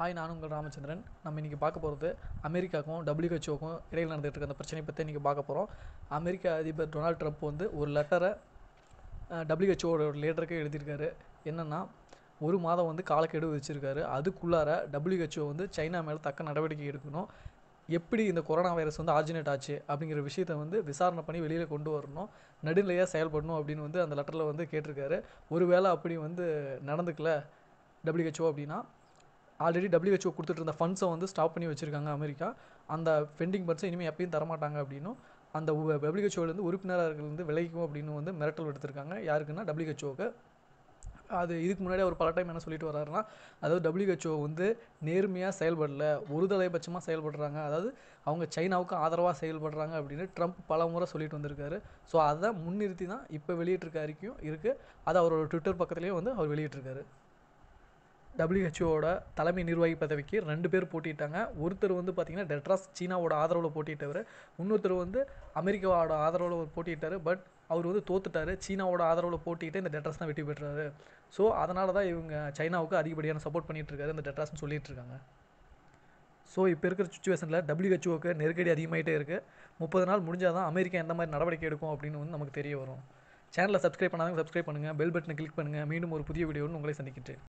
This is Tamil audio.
ஹாய் நான் உங்கள் ராமச்சந்திரன் நம்ம இன்றைக்கி பார்க்க போகிறது அமெரிக்காவுக்கும் டபிள்யூஹெச்ஓக்கும் இடையில் நடந்துகிட்டு இருக்க அந்த பிரச்சனை பற்றி இன்றைக்கி பார்க்க போகிறோம் அமெரிக்க அதிபர் டொனால்ட் ட்ரம்ப் வந்து ஒரு லெட்டரை டபிள்யூஹெச்ஓட லீடருக்கு எழுதியிருக்காரு என்னென்னா ஒரு மாதம் வந்து காலக்கெடு வச்சுருக்காரு அதுக்குள்ளார டபிள்யூஹெச்ஓ வந்து சைனா மேலே தக்க நடவடிக்கை எடுக்கணும் எப்படி இந்த கொரோனா வைரஸ் வந்து ஆர்ஜினேட் ஆச்சு அப்படிங்கிற விஷயத்தை வந்து விசாரணை பண்ணி வெளியில் கொண்டு வரணும் நடுநிலையாக செயல்படணும் அப்படின்னு வந்து அந்த லெட்டரில் வந்து கேட்டிருக்காரு ஒருவேளை அப்படி வந்து நடந்துக்கல டபிள்யூஹெச்ஓ அப்படின்னா ஆல்ரெடி டபிள்யூஹெச்ஓ கொடுத்துட்டு இருந்த ஃபண்ட்ஸை வந்து ஸ்டாப் பண்ணி வச்சுருக்காங்க அமெரிக்கா அந்த பெண்டிங் ஃபண்ட்ஸை இனிமேல் எப்பயும் தரமாட்டாங்க அப்படின்னும் அந்த டபிள்யூஹெச்ஓலேருந்து உறுப்பினர்கள் விலகிக்கும் அப்படின்னு வந்து மிரட்டல் எடுத்திருக்காங்க யாருக்குன்னா டபிள்யூஹெச்ஓக்கு அது இதுக்கு முன்னாடி அவர் பல டைம் என்ன சொல்லிட்டு வர்றாருன்னா அதாவது டபிள்யூஹெச்ஓ வந்து நேர்மையாக செயல்படல ஒரு தலைபட்சமாக செயல்படுறாங்க அதாவது அவங்க சைனாவுக்கு ஆதரவாக செயல்படுறாங்க அப்படின்னு ட்ரம்ப் பல முறை சொல்லிட்டு வந்திருக்காரு ஸோ அதை முன்னிறுத்தி தான் இப்போ வெளியிட்டிருக்க அறிக்கையும் இருக்குது அதை அவரோட ட்விட்டர் பக்கத்துலேயும் வந்து அவர் வெளியிட்டிருக்காரு டபிள்யூஹெச்ஓட தலைமை நிர்வாகி பதவிக்கு ரெண்டு பேர் போட்டிட்டாங்க ஒருத்தர் வந்து பார்த்திங்கன்னா டெட்ராஸ் சீனாவோட ஆதரவில் போட்டிட்டவர் இன்னொருத்தர் வந்து அமெரிக்காவோட ஆதரவில் போட்டிட்டார் பட் அவர் வந்து தோத்துட்டார் சீனாவோட ஆதரவில் போட்டிட்டு இந்த டெட்ராஸ் தான் வெற்றி பெற்றாரு ஸோ அதனால தான் இவங்க சைனாவுக்கு அதிகப்படியான சப்போர்ட் பண்ணிகிட்ருக்காரு இந்த டெட்ராஸ்னு சொல்லிகிட்டு இருக்காங்க ஸோ இப்போ இருக்கிற சுச்சுவேஷனில் டபிள்யூஹெச்ஓக்கு நெருக்கடி அதிகமாகிட்டே இருக்குது முப்பது நாள் முடிஞ்சால் தான் அமெரிக்கா எந்த மாதிரி நடவடிக்கை எடுக்கும் அப்படின்னு வந்து நமக்கு தெரிய வரும் சேனலை சப்ஸ்கிரைப் பண்ணாதான் சப்ஸ்கிரைப் பண்ணுங்கள் பெல் பட்டனை கிளிக் பண்ணுங்கள் மீண்டும் ஒரு புதிய வீடியோன்னு உங்களை சந்திக்கிட்டு